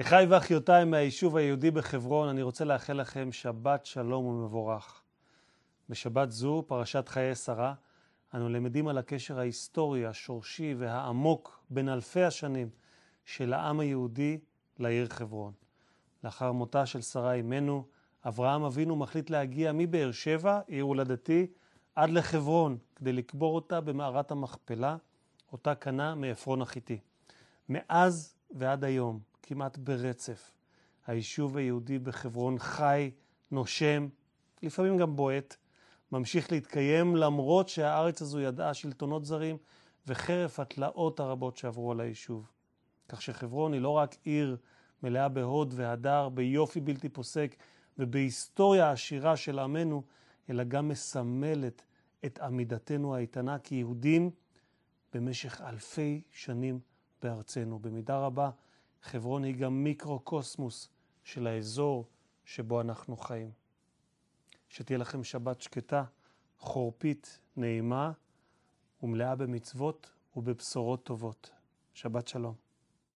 אחיי ואחיותיי מהיישוב היהודי בחברון, אני רוצה לאחל לכם שבת שלום ומבורך. בשבת זו, פרשת חיי שרה, אנו למדים על הקשר ההיסטורי, השורשי והעמוק בין אלפי השנים של העם היהודי לעיר חברון. לאחר מותה של שרה אימנו, אברהם אבינו מחליט להגיע מבאר שבע, עיר הולדתי, עד לחברון, כדי לקבור אותה במערת המכפלה, אותה קנה מעפרון החיתי. מאז ועד היום, כמעט ברצף. היישוב היהודי בחברון חי, נושם, לפעמים גם בועט, ממשיך להתקיים למרות שהארץ הזו ידעה שלטונות זרים וחרף התלאות הרבות שעברו על היישוב. כך שחברון היא לא רק עיר מלאה בהוד והדר, ביופי בלתי פוסק ובהיסטוריה עשירה של עמנו, אלא גם מסמלת את עמידתנו האיתנה כיהודים במשך אלפי שנים בארצנו. במידה רבה, חברון היא גם מיקרוקוסמוס של האזור שבו אנחנו חיים. שתהיה לכם שבת שקטה, חורפית, נעימה ומלאה במצוות ובבשורות טובות. שבת שלום.